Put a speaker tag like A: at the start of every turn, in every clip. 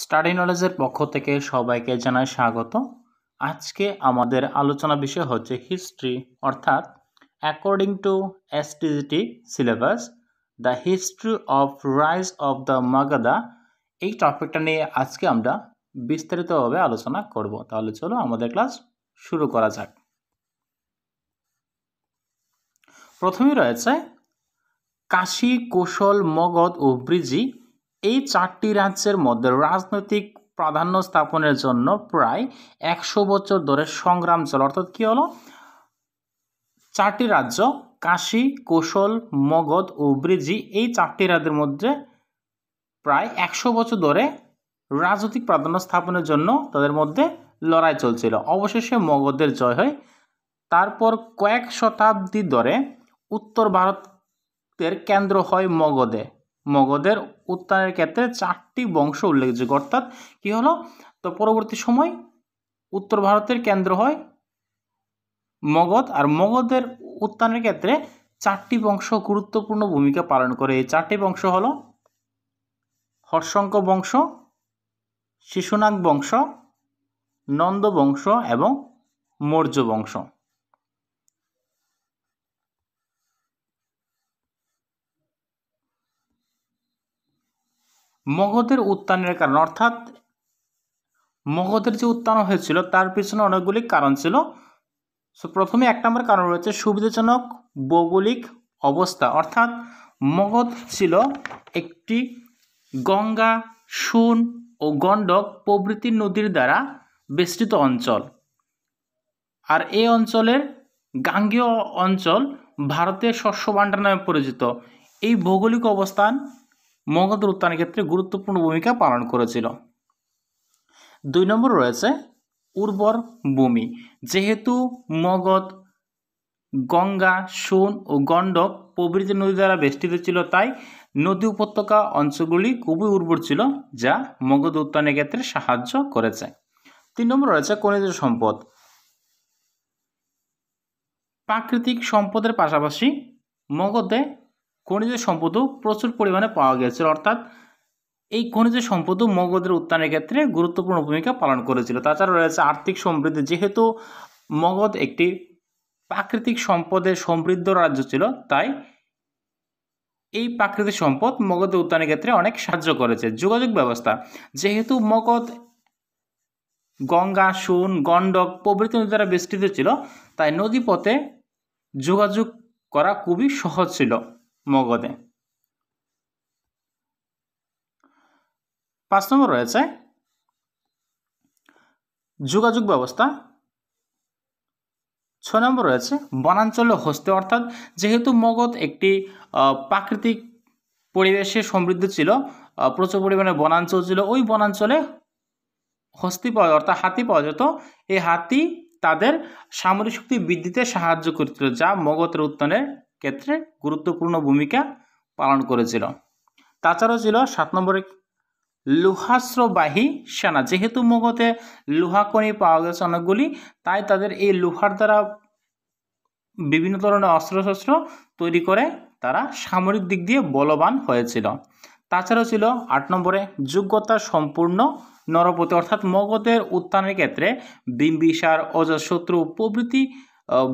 A: Study নলেজের পক্ষ থেকে সবাইকে জানাই স্বাগত আজকে আমাদের আলোচনা বিষয় হচ্ছে হিস্ট্রি অর্থাৎ according to STGT syllabus the history of rise of the Magadha এই টপিকটা নিয়ে আজকে আমরা বিস্তারিতভাবে আলোচনা করব তাহলে চলো আমাদের ক্লাস শুরু করা যাক প্রথমে রয়েছে কাশি কৌশল মগধ ও ব্রিজি এই চারটি রাজ্যের মধ্যে রাজনৈতিক প্রাধান্য স্থাপনের জন্য প্রায় একশো বছর ধরে সংগ্রাম চল অর্থাৎ কী হলো চারটি রাজ্য কাশী কোশল মগধ ও ব্রিজি এই চারটি রাজ্যের মধ্যে প্রায় একশো বছর ধরে রাজনৈতিক প্রাধান্য স্থাপনের জন্য তাদের মধ্যে লড়াই চলছিল অবশেষে মগধের জয় হয় তারপর কয়েক শতাব্দী ধরে উত্তর ভারতের কেন্দ্র হয় মগধে মগধের উত্থানের ক্ষেত্রে চারটি বংশ উল্লেখযোগ্য অর্থাৎ কি হলো তো পরবর্তী সময় উত্তর ভারতের কেন্দ্র হয় মগধ আর মগধের উত্থানের ক্ষেত্রে চারটি বংশ গুরুত্বপূর্ণ ভূমিকা পালন করে এই চারটি বংশ হলো হর্ষঙ্ক বংশ শিশুনাগ বংশ নন্দ বংশ এবং মৌর্য বংশ মগধের উত্থানের কারণ অর্থাৎ মগধের যে উত্থান হয়েছিল তার পিছনে অনেকগুলি কারণ ছিল সো প্রথমে এক নম্বর কারণ রয়েছে সুবিধাজনক ভৌগোলিক অবস্থা অর্থাৎ মগধ ছিল একটি গঙ্গা সুন ও গণ্ডক প্রভৃতি নদীর দ্বারা বেষ্টিত অঞ্চল আর এই অঞ্চলের গাঙ্গীয় অঞ্চল ভারতের শস্য ভাণ্ডার নামে পরিচিত এই ভৌগোলিক অবস্থান মঙ্গলদের উত্থানের ক্ষেত্রে গুরুত্বপূর্ণ ভূমিকা পালন করেছিল দুই নম্বর রয়েছে উর্বর ভূমি যেহেতু মগধ গঙ্গা সোন ও গণ্ডক প্রভৃতি নদী দ্বারা বেষ্টিত ছিল তাই নদী উপত্যকা অঞ্চলগুলি খুবই উর্বর ছিল যা মগধ উত্থানের ক্ষেত্রে সাহায্য করেছে তিন নম্বর রয়েছে খনিজ সম্পদ প্রাকৃতিক সম্পদের পাশাপাশি মগধে খনিজ সম্পদও প্রচুর পরিমাণে পাওয়া গিয়েছিল অর্থাৎ এই খনিজ সম্পদও মগধের উত্থানের ক্ষেত্রে গুরুত্বপূর্ণ ভূমিকা পালন করেছিল তাছাড়া রয়েছে আর্থিক সমৃদ্ধি যেহেতু মগধ একটি প্রাকৃতিক সম্পদে সমৃদ্ধ রাজ্য ছিল তাই এই প্রাকৃতিক সম্পদ মগধের উত্থানের ক্ষেত্রে অনেক সাহায্য করেছে যোগাযোগ ব্যবস্থা যেহেতু মগধ গঙ্গা সুন গণ্ডক প্রভৃতি নদী দ্বারা বেষ্টিত ছিল তাই নদীপথে যোগাযোগ করা খুবই সহজ ছিল মগধে পাঁচ নম্বর রয়েছে যোগাযোগ ব্যবস্থা ছয় নম্বর রয়েছে বনাঞ্চলে হস্তে অর্থাৎ যেহেতু মগধ একটি প্রাকৃতিক পরিবেশে সমৃদ্ধ ছিল প্রচুর পরিমাণে বনাঞ্চল ছিল ওই বনাঞ্চলে হস্তি পাওয়া অর্থাৎ হাতি পাওয়া যেত এই হাতি তাদের সামরিক শক্তি বৃদ্ধিতে সাহায্য করেছিল যা মগধের উত্থানের ক্ষেত্রে গুরুত্বপূর্ণ ভূমিকা পালন করেছিল তাছাড়াও ছিল সাত নম্বরে লোহাস্রবাহী সেনা যেহেতু মুগতে লোহাকণি পাওয়া গেছে অনেকগুলি তাই তাদের এই লোহার দ্বারা বিভিন্ন ধরনের অস্ত্রশস্ত্র তৈরি করে তারা সামরিক দিক দিয়ে বলবান হয়েছিল তাছাড়াও ছিল আট নম্বরে যোগ্যতা সম্পূর্ণ নরপতি অর্থাৎ মগধের উত্থানের ক্ষেত্রে বিম্বিসার অজশত্রু প্রভৃতি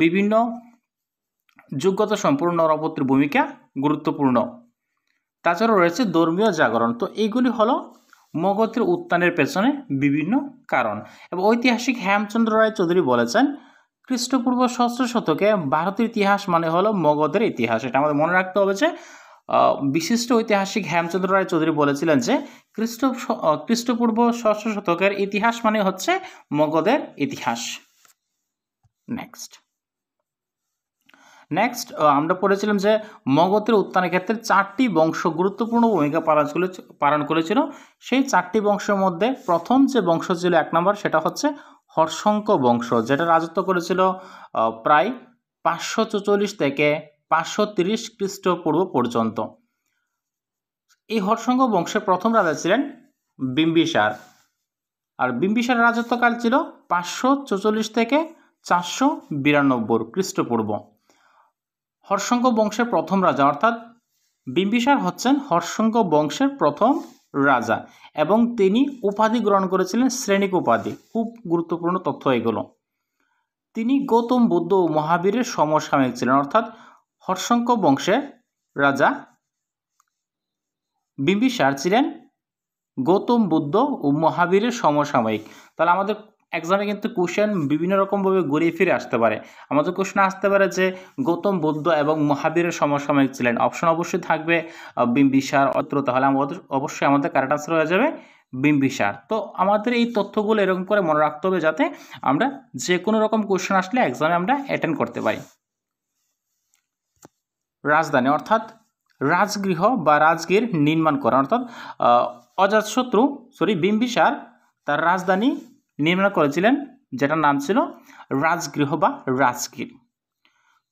A: বিভিন্ন যোগ্যতা সম্পূর্ণ নরপত্রের ভূমিকা গুরুত্বপূর্ণ তাছাড়াও রয়েছে ধর্মীয় জাগরণ তো এইগুলি হলো মগধের উত্থানের পেছনে বিভিন্ন কারণ এবং ঐতিহাসিক হেমচন্দ্র রায় চৌধুরী বলেছেন খ্রিস্টপূর্ব ষষ্ঠ শতকে ভারতের ইতিহাস মানে হলো মগধের ইতিহাস এটা আমাদের মনে রাখতে হবে যে বিশিষ্ট ঐতিহাসিক হেমচন্দ্র রায় চৌধুরী বলেছিলেন যে খ্রিস্ট খ্রিস্টপূর্ব ষষ্ঠ শতকের ইতিহাস মানে হচ্ছে মগধের ইতিহাস নেক্সট নেক্সট আমরা পড়েছিলাম যে মগধের উত্থানের ক্ষেত্রে চারটি বংশ গুরুত্বপূর্ণ ভূমিকা পালন করে পালন করেছিল সেই চারটি বংশের মধ্যে প্রথম যে বংশ ছিল এক নম্বর সেটা হচ্ছে হর্ষঙ্ক বংশ যেটা রাজত্ব করেছিল প্রায় পাঁচশো চৌচল্লিশ থেকে পাঁচশো তিরিশ খ্রিস্টপূর্ব পর্যন্ত এই হর্ষঙ্ক বংশের প্রথম রাজা ছিলেন বিম্বিসার আর বিম্বিসার রাজত্বকাল ছিল পাঁচশো চৌচল্লিশ থেকে চারশো বিরানব্বই খ্রিস্টপূর্ব হর্ষঙ্গ বংশের প্রথম রাজা অর্থাৎ বিম্বিসার হচ্ছেন হর্ষঙ্গ বংশের প্রথম রাজা এবং তিনি উপাধি গ্রহণ করেছিলেন শ্রেণিক উপাধি খুব গুরুত্বপূর্ণ তথ্য এগুলো তিনি গৌতম বুদ্ধ ও মহাবীরের সমসাময়িক ছিলেন অর্থাৎ হর্ষঙ্ক বংশের রাজা বিম্বিসার ছিলেন গৌতম বুদ্ধ ও মহাবীরের সমসাময়িক তাহলে আমাদের এক্সামে কিন্তু কোশ্চেন বিভিন্ন রকমভাবে ঘুরিয়ে ফিরে আসতে পারে আমাদের কোশ্চেন আসতে পারে যে গৌতম বৌদ্ধ এবং মহাবীরের সমসাময়িক ছিলেন অপশন অবশ্যই থাকবে বিম্বিসার অত্র তাহলে আমাদের অবশ্যই আমাদের কারেক্ট আনসার হয়ে যাবে বিম্বিসার তো আমাদের এই তথ্যগুলো এরকম করে মনে রাখতে হবে যাতে আমরা যে কোনো রকম কোশ্চেন আসলে এক্সামে আমরা অ্যাটেন্ড করতে পারি রাজধানী অর্থাৎ রাজগৃহ বা রাজগীর নির্মাণ করা অর্থাৎ অজাতশত্রু সরি বিম্বিসার তার রাজধানী নির্মাণ করেছিলেন যেটার নাম ছিল রাজগৃহ বা রাজগীর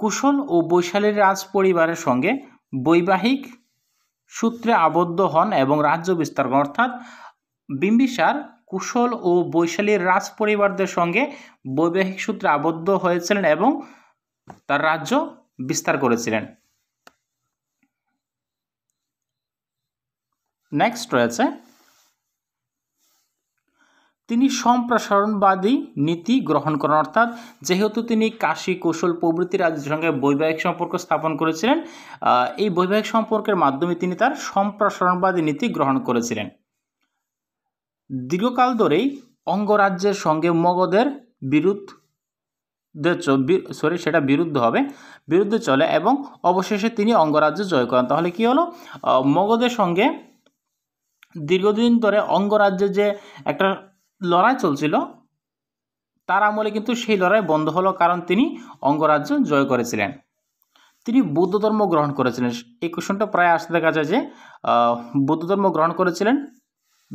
A: কুশল ও বৈশালীর রাজ পরিবারের সঙ্গে বৈবাহিক সূত্রে আবদ্ধ হন এবং রাজ্য বিস্তার অর্থাৎ বিম্বিসার কুশল ও বৈশালীর রাজ পরিবারদের সঙ্গে বৈবাহিক সূত্রে আবদ্ধ হয়েছিলেন এবং তার রাজ্য বিস্তার করেছিলেন নেক্সট রয়েছে তিনি সম্প্রসারণবাদী নীতি গ্রহণ করেন অর্থাৎ যেহেতু তিনি কাশী কৌশল প্রভৃতি রাজ্যের সঙ্গে বৈবাহিক সম্পর্ক স্থাপন করেছিলেন এই বৈবাহিক সম্পর্কের মাধ্যমে তিনি তার সম্প্রসারণবাদী নীতি গ্রহণ করেছিলেন দীর্ঘকাল ধরেই অঙ্গরাজ্যের সঙ্গে মগধের বিরুদ্ধ সরি সেটা বিরুদ্ধ হবে বিরুদ্ধে চলে এবং অবশেষে তিনি অঙ্গরাজ্য জয় করেন তাহলে কি হলো মগধের সঙ্গে দীর্ঘদিন ধরে অঙ্গরাজ্যে যে একটা লড়াই চলছিল তার আমলে কিন্তু সেই লড়াই বন্ধ হলো কারণ তিনি অঙ্গরাজ্য জয় করেছিলেন তিনি বৌদ্ধ ধর্ম গ্রহণ করেছিলেন এই কোশ্চনটা প্রায় আসতে দেখা যায় যে বৌদ্ধ ধর্ম গ্রহণ করেছিলেন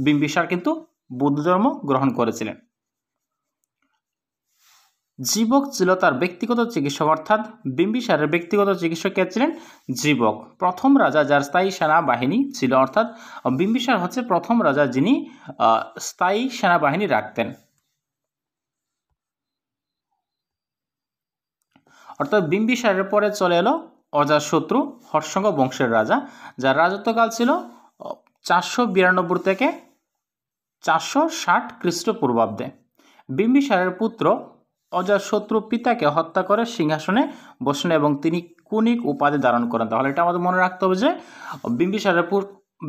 A: বিম্বিসার কিন্তু বৌদ্ধ ধর্ম গ্রহণ করেছিলেন জীবক ছিল তার ব্যক্তিগত চিকিৎসক অর্থাৎ বিম্বিসারের ব্যক্তিগত চিকিৎসক কে ছিলেন জীবক প্রথম রাজা যার স্থায়ী সেনাবাহিনী ছিল অর্থাৎ বিম্বিসার হচ্ছে প্রথম রাজা যিনি স্থায়ী সেনাবাহিনী রাখতেন অর্থাৎ বিম্বিসারের পরে চলে এলো অজাশত্রু হর্ষঙ্গ বংশের রাজা যার রাজত্বকাল ছিল চারশো বিরানব্বই থেকে চারশো ষাট খ্রিস্টপূর্বাব্দে বিম্বিসারের পুত্র অজাতশত্রু পিতাকে হত্যা করে সিংহাসনে বসেন এবং তিনি কুণিক উপাধি ধারণ করেন তাহলে এটা আমাদের মনে রাখতে হবে যে বিম্বিসারের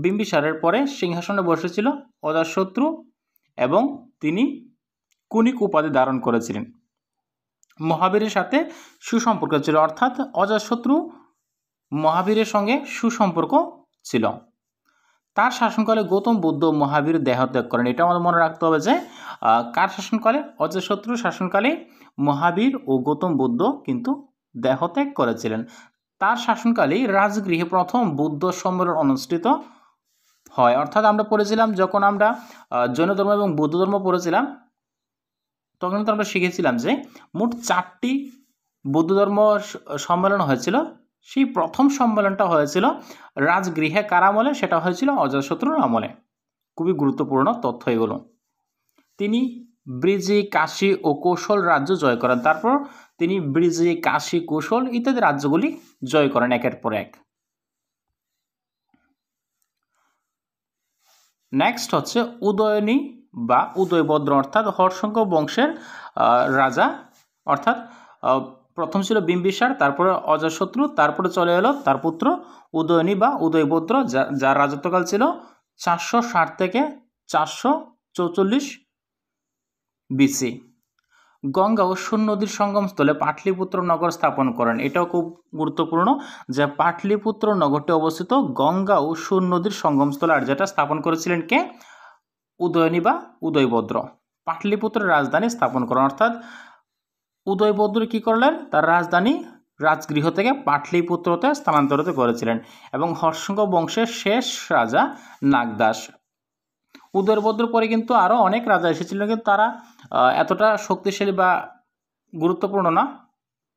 A: বিম্বিসারের পরে সিংহাসনে বসেছিল অজাশত্রু এবং তিনি কুণিক উপাধি ধারণ করেছিলেন মহাবীরের সাথে সুসম্পর্ক ছিল অর্থাৎ অজাশত্রু মহাবীরের সঙ্গে সুসম্পর্ক ছিল তার শাসনকালে গৌতম বুদ্ধ মহাবীর দেহত্যাগ করেন এটা আমাদের মনে রাখতে হবে যে কার শাসনকালে শত্রু শাসনকালে মহাবীর ও গৌতম বুদ্ধ কিন্তু দেহত্যাগ করেছিলেন তার শাসনকালেই রাজগৃহে প্রথম বুদ্ধ সম্মেলন অনুষ্ঠিত হয় অর্থাৎ আমরা পড়েছিলাম যখন আমরা জৈন ধর্ম এবং বৌদ্ধ ধর্ম পড়েছিলাম তখন তো আমরা শিখেছিলাম যে মোট চারটি বৌদ্ধ ধর্ম সম্মেলন হয়েছিল সেই প্রথম সম্মেলনটা হয়েছিল রাজগৃহে কার আমলে সেটা হয়েছিল অজয়শত্রুর আমলে খুবই গুরুত্বপূর্ণ তথ্য এগুলো তিনি ব্রিজি কাশি ও কৌশল রাজ্য জয় করেন তারপর তিনি ব্রিজি কাশি কৌশল ইত্যাদি রাজ্যগুলি জয় করেন একের পর এক নেক্সট হচ্ছে উদয়নী বা উদয়ভদ্র অর্থাৎ হর্ষঙ্ক বংশের রাজা অর্থাৎ প্রথম ছিল বিম্বিসার তারপরে অজশত্রু তারপরে চলে এলো তার পুত্র উদয়নী বা উদয়পুত্র যার রাজত্বকাল ছিল চারশো ষাট থেকে চারশো চৌচল্লিশ বিসি গঙ্গা ও সুন নদীর সঙ্গমস্থলে পাটলিপুত্র নগর স্থাপন করেন এটাও খুব গুরুত্বপূর্ণ যে পাটলিপুত্র নগরটি অবস্থিত গঙ্গা ও সুন নদীর সঙ্গমস্থলে আর যেটা স্থাপন করেছিলেন কে উদয়নী বা উদয়ভদ্র পাটলিপুত্রের রাজধানী স্থাপন করেন অর্থাৎ উদয়বদ্র কী করলেন তার রাজধানী রাজগৃহ থেকে পাটলিপুত্রতে স্থানান্তরিত করেছিলেন এবং হর্ষঙ্গ বংশের শেষ রাজা নাগদাস উদয়বদ্র পরে কিন্তু আরও অনেক রাজা এসেছিল কিন্তু তারা এতটা শক্তিশালী বা গুরুত্বপূর্ণ না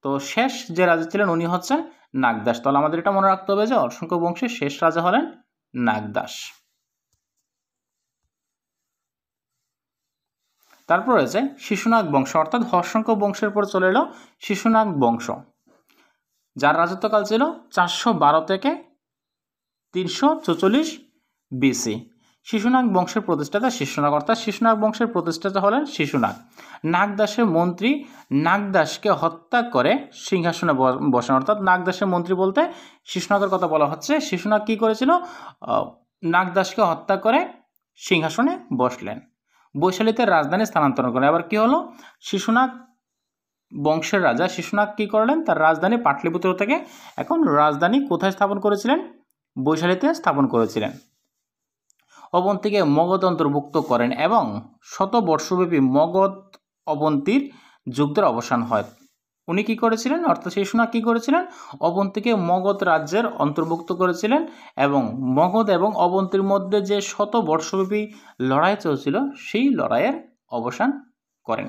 A: তো শেষ যে রাজা ছিলেন উনি হচ্ছেন নাগদাস তাহলে আমাদের এটা মনে রাখতে হবে যে অসংখ্য বংশের শেষ রাজা হলেন নাগদাস তারপর রয়েছে শিশুনাগ বংশ অর্থাৎ হর্ষঙ্ক বংশের পর চলে এলো শিশুনাগ বংশ যার রাজত্বকাল ছিল চারশো বারো থেকে তিনশো চৌচল্লিশ বিসি শিশুনাগ বংশের প্রতিষ্ঠাতা শিশুনাগ অর্থাৎ শিশুনাগ বংশের প্রতিষ্ঠাতা হলেন শিশুনাগ নাগদাসের মন্ত্রী নাগদাসকে হত্যা করে সিংহাসনে বসেন অর্থাৎ নাগদাসের মন্ত্রী বলতে শিশুনাগের কথা বলা হচ্ছে শিশুনাগ কী করেছিল নাগদাসকে হত্যা করে সিংহাসনে বসলেন বৈশালীতে রাজধানী স্থানান্তর করেন আবার কি হলো শিশুনাগ বংশের রাজা শিশুনাগ কী করলেন তার রাজধানী পাটলিপুত্র থেকে এখন রাজধানী কোথায় স্থাপন করেছিলেন বৈশালীতে স্থাপন করেছিলেন অবন্তীকে মগধ অন্তর্ভুক্ত করেন এবং শত বর্ষব্যাপী মগধ অবন্তীর যুদ্ধের অবসান হয় উনি কী করেছিলেন অর্থাৎ শিশুনা কী করেছিলেন অবন্তীকে মগধ রাজ্যের অন্তর্ভুক্ত করেছিলেন এবং মগধ এবং অবন্তীর মধ্যে যে শত বর্ষব্যাপী লড়াই চলছিল সেই লড়াইয়ের অবসান করেন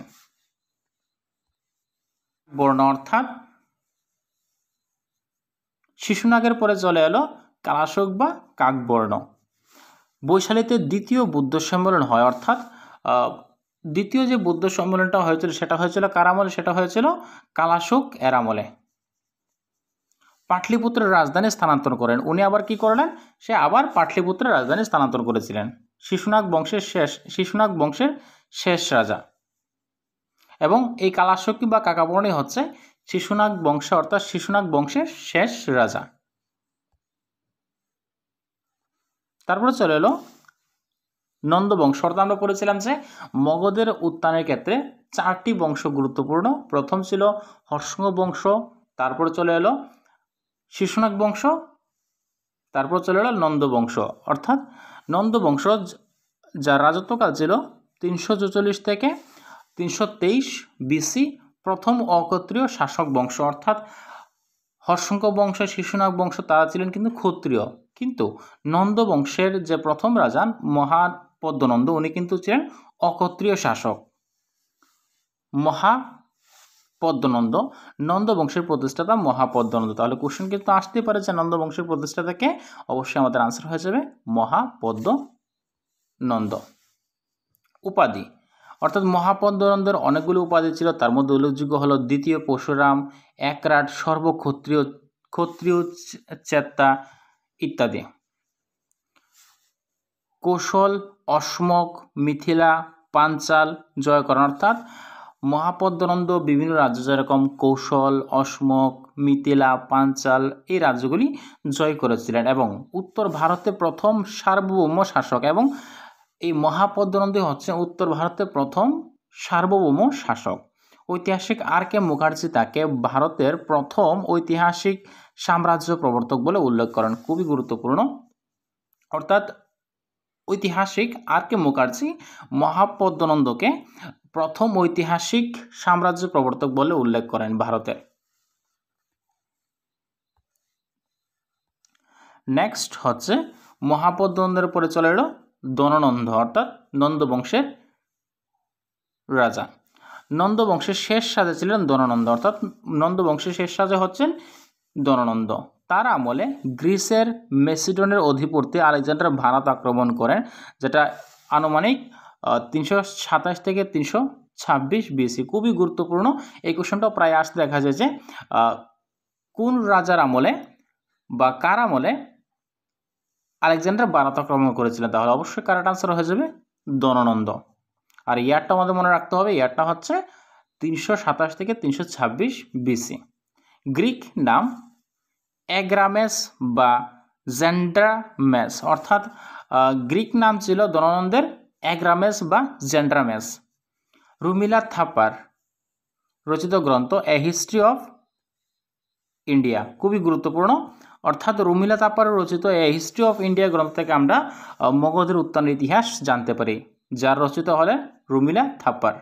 A: বর্ণ অর্থাৎ শিশুনাগের পরে চলে এলো কালাশোক বা কাকবর্ণ বৈশালীতে দ্বিতীয় বুদ্ধ সম্মেলন হয় অর্থাৎ দ্বিতীয় যে বৌদ্ধ সম্মেলনটা হয়েছিল সেটা হয়েছিল কার আমলে সেটা হয়েছিল কালাশোক এর আমলে পাটলিপুত্রের রাজধানী স্থানান্তর করেন উনি আবার কি করলেন সে আবার পাটলিপুত্রের রাজধানী স্থানান্তর করেছিলেন শিশুনাগ বংশের শেষ শিশুনাগ বংশের শেষ রাজা এবং এই কালাশকি বা কাকাবরণী হচ্ছে শিশুনাগ বংশ অর্থাৎ শিশুনাগ বংশের শেষ রাজা তারপরে চলে এলো নন্দবংশ অর্থাৎ আমরা পড়েছিলাম যে মগধের উত্থানের ক্ষেত্রে চারটি বংশ গুরুত্বপূর্ণ প্রথম ছিল হর্ষঙ্গ বংশ তারপর চলে এলো শিশুনাগ বংশ তারপর চলে এলো নন্দবংশ অর্থাৎ নন্দবংশ যার রাজত্বকাল ছিল তিনশো থেকে তিনশো তেইশ বিসি প্রথম অক্ষত্রীয় শাসক বংশ অর্থাৎ হর্ষঙ্ক বংশ শিশুনাগ বংশ তারা ছিলেন কিন্তু ক্ষত্রিয় কিন্তু নন্দ বংশের যে প্রথম রাজা মহান পদ্মনন্দ উনি কিন্তু ছিলেন অকত্রীয় শাসক মহা পদ্মনন্দ নন্দবংশের প্রতিষ্ঠাতা মহাপদ্মনন্দ তাহলে কোশ্চেন কিন্তু আসতে পারে যে নন্দবংশের প্রতিষ্ঠাতাকে অবশ্যই আমাদের আনসার হয়ে যাবে মহাপদ্ম নন্দ উপাধি অর্থাৎ মহাপদ্মনন্দের অনেকগুলো উপাধি ছিল তার মধ্যে উল্লেখযোগ্য হলো দ্বিতীয় পরশুরাম একরাট সর্বক্ষত্রিয় ক্ষত্রিয় চেত্তা ইত্যাদি কৌশল অসমক মিথিলা পাঞ্চাল জয় করেন অর্থাৎ মহাপদ্মনন্দ বিভিন্ন রাজ্য যেরকম কৌশল অসমক মিথিলা পাঞ্চাল এই রাজ্যগুলি জয় করেছিলেন এবং উত্তর ভারতে প্রথম সার্বভৌম শাসক এবং এই মহাপদ্মনন্দ হচ্ছে উত্তর ভারতের প্রথম সার্বভৌম শাসক ঐতিহাসিক আর কে মুখার্জি তাকে ভারতের প্রথম ঐতিহাসিক সাম্রাজ্য প্রবর্তক বলে উল্লেখ করেন খুবই গুরুত্বপূর্ণ অর্থাৎ ঐতিহাসিক আর কে মুখার্জি মহাপদ্মনন্দকে প্রথম ঐতিহাসিক সাম্রাজ্য প্রবর্তক বলে উল্লেখ করেন ভারতের নেক্সট হচ্ছে মহাপদ্মনন্দের পরে চলে এলো দননন্দ অর্থাৎ নন্দবংশের রাজা নন্দবংশের শেষ সাজা ছিলেন দননন্দ অর্থাৎ নন্দবংশের শেষ সাজা হচ্ছেন দননন্দ তার আমলে গ্রিসের মেসিডনের অধিপতি আলেকজান্ডার ভারত আক্রমণ করেন যেটা আনুমানিক তিনশো সাতাশ থেকে তিনশো ছাব্বিশ বিসি খুবই গুরুত্বপূর্ণ এই কোশ্চেনটা প্রায় আসতে দেখা যায় যে কোন রাজার আমলে বা কার আমলে আলেকজান্ডার ভারত আক্রমণ করেছিলেন তাহলে অবশ্যই কারেক্ট আনসার হয়ে যাবে দননন্দ আর ইয়ারটা আমাদের মনে রাখতে হবে ইয়ারটা হচ্ছে তিনশো সাতাশ থেকে তিনশো ছাব্বিশ বিসি গ্রিক নাম অ্যাগ্রামেস বা জ্যান্ড্রামেস অর্থাৎ গ্রিক নাম ছিল দনানন্দের অ্যাগ্রামেস বা জ্যান্ড্রামেস রুমিলা থাপার রচিত গ্রন্থ এ হিস্ট্রি অফ ইন্ডিয়া খুবই গুরুত্বপূর্ণ অর্থাৎ রুমিলা তাপারের রচিত এ হিস্ট্রি অফ ইন্ডিয়া গ্রন্থ থেকে আমরা মগধের উত্থানের ইতিহাস জানতে পারি যার রচিত হলেন রুমিলা থাপ্পার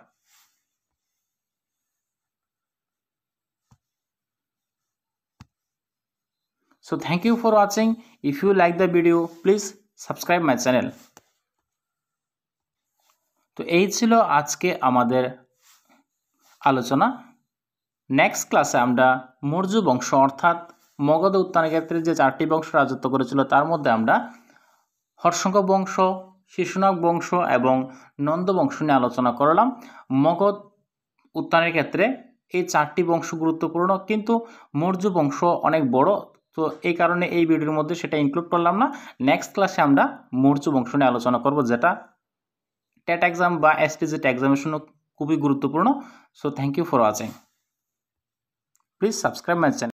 A: So thank you for watching. If you like the video, please subscribe my channel. তো এই ছিল আজকে আমাদের আলোচনা নেক্সট ক্লাসে আমরা মৌর্য বংশ অর্থাৎ মগধ উত্তানের ক্ষেত্রে যে চারটি বংশ রাজত্ব করেছিল তার মধ্যে আমরা হর্ষঙ্ক বংশ শিশুনাগ বংশ এবং নন্দ বংশ নিয়ে আলোচনা করলাম মগধ উত্থানের ক্ষেত্রে এই চারটি বংশ গুরুত্বপূর্ণ কিন্তু মৌর্য বংশ অনেক বড় তো এই কারণে এই ভিডিওর মধ্যে সেটা ইনক্লুড করলাম না নেক্সট ক্লাসে আমরা মৌর্য বংশ নিয়ে আলোচনা করব যেটা টেট এক্সাম বা এসটিজিট এক্সামের জন্য খুবই গুরুত্বপূর্ণ so thank you for watching please subscribe my channel